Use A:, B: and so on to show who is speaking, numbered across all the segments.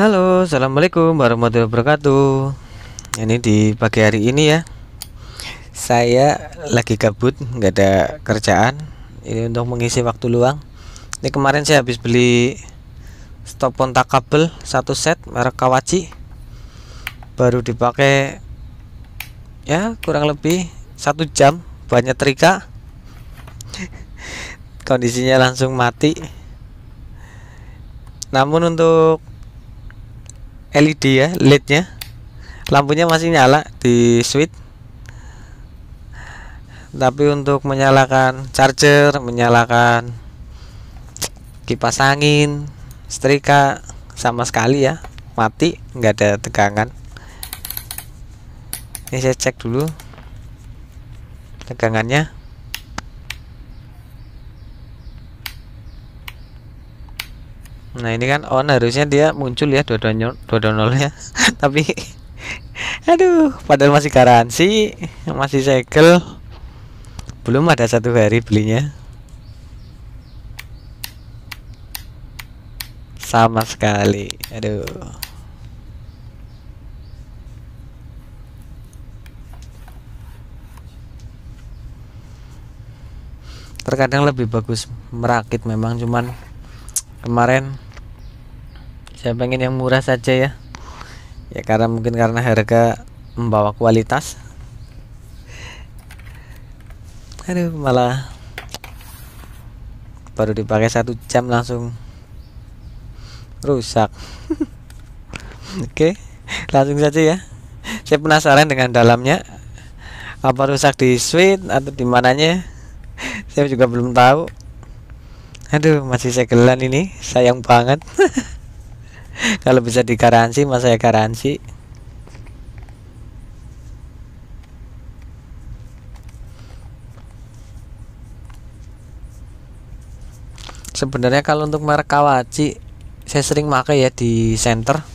A: Halo, assalamualaikum warahmatullahi wabarakatuh. Ini di pagi hari ini ya, saya lagi kabut nggak ada kerjaan. Ini untuk mengisi waktu luang. Ini kemarin saya habis beli stop kontak kabel satu set merek Kawachi, baru dipakai ya kurang lebih satu jam banyak terika. Kondisinya langsung mati. Namun untuk LED ya LEDnya, lampunya masih nyala di switch tapi untuk menyalakan charger menyalakan kipas angin setrika sama sekali ya mati nggak ada tegangan ini saya cek dulu tegangannya Nah ini kan on harusnya dia muncul ya dua nol dua nolnya tapi aduh padahal masih garansi masih segel belum ada satu hari belinya sama sekali aduh terkadang lebih bagus merakit memang cuman kemarin saya pengen yang murah saja ya ya karena mungkin karena harga membawa kualitas aduh malah baru dipakai satu jam langsung rusak oke langsung saja ya saya penasaran dengan dalamnya apa rusak di suite atau di mananya saya juga belum tahu aduh masih segelan ini sayang banget kalau bisa dikaransi mas saya karansi sebenarnya kalau untuk merek Kawachi saya sering pakai ya di center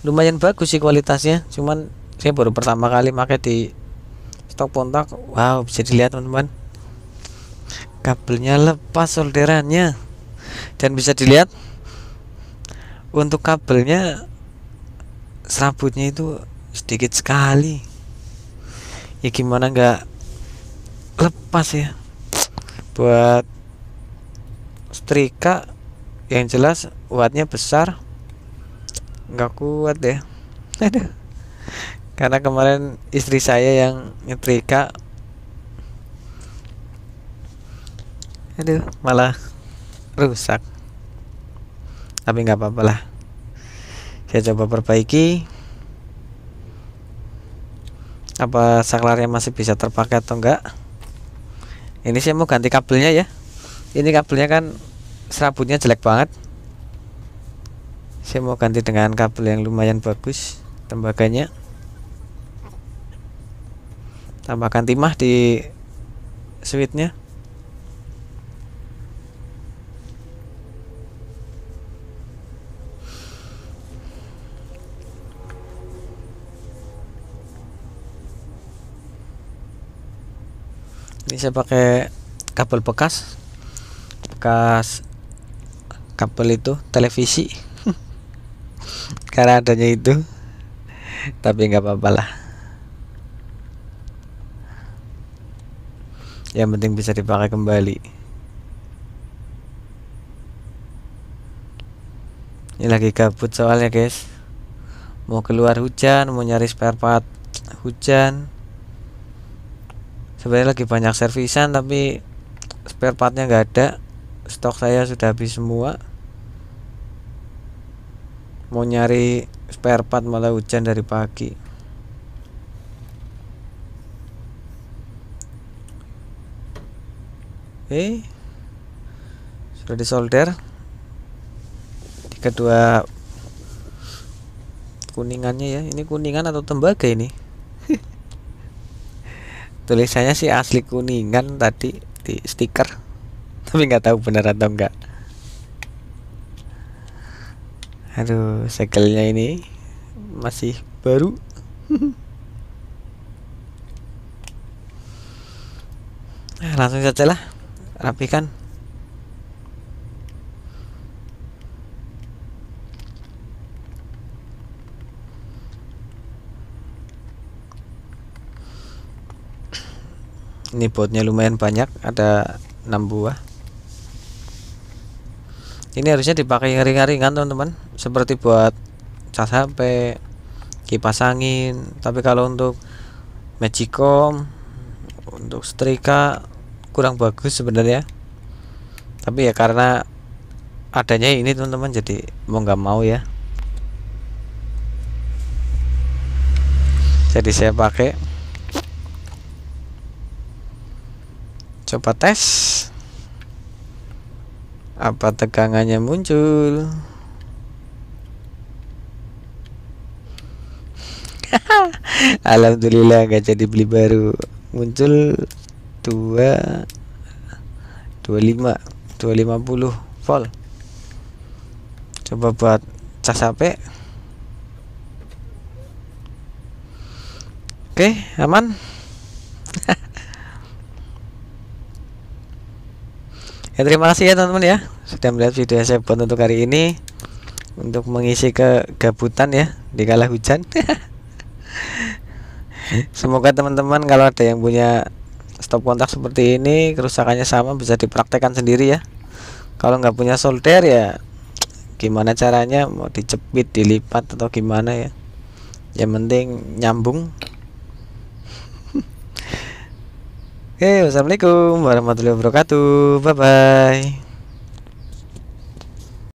A: lumayan bagus sih kualitasnya cuman saya baru pertama kali pakai di stok Pontak. wow bisa dilihat teman-teman kabelnya lepas solderannya dan bisa dilihat untuk kabelnya serabutnya itu sedikit sekali ya gimana nggak lepas ya buat setrika yang jelas wattnya besar nggak kuat ya karena kemarin istri saya yang nyetrika aduh malah rusak tapi nggak apa-apa lah saya coba perbaiki apa saklarnya masih bisa terpakai atau enggak ini saya mau ganti kabelnya ya ini kabelnya kan serabutnya jelek banget saya mau ganti dengan kabel yang lumayan bagus tembaganya tambahkan timah di switchnya ini saya pakai kabel bekas bekas kabel itu televisi karena adanya itu tapi nggak apa-apa lah yang penting bisa dipakai kembali ini lagi gabut soalnya guys mau keluar hujan mau nyari spare part hujan sebenarnya lagi banyak servisan tapi spare partnya nggak ada stok saya sudah habis semua mau nyari spare part malah hujan dari pagi Oke, eh, sudah disolder di kedua kuningannya ya ini kuningan atau tembaga ini tulisannya sih asli kuningan tadi di stiker tapi nggak tahu benar atau enggak aduh segelnya ini masih baru eh, langsung saja lah rapikan ini botnya lumayan banyak ada 6 buah ini harusnya dipakai ringan-ringan teman-teman seperti buat cas HP kipas angin tapi kalau untuk magicom untuk setrika kurang bagus sebenarnya tapi ya karena adanya ini teman-teman jadi mau nggak mau ya jadi saya pakai coba tes apa tegangannya muncul Alhamdulillah nggak jadi beli baru muncul dua dua lima dua lima puluh volt coba buat cas HP oke aman ya terima kasih ya teman-teman ya sudah melihat video saya buat untuk hari ini untuk mengisi kegabutan ya di kala hujan semoga teman-teman kalau ada yang punya stop kontak seperti ini kerusakannya sama bisa dipraktekkan sendiri ya kalau nggak punya solder ya gimana caranya mau dicepit, dilipat atau gimana ya yang penting nyambung Oke, okay, wassalamualaikum warahmatullahi wabarakatuh. Bye bye.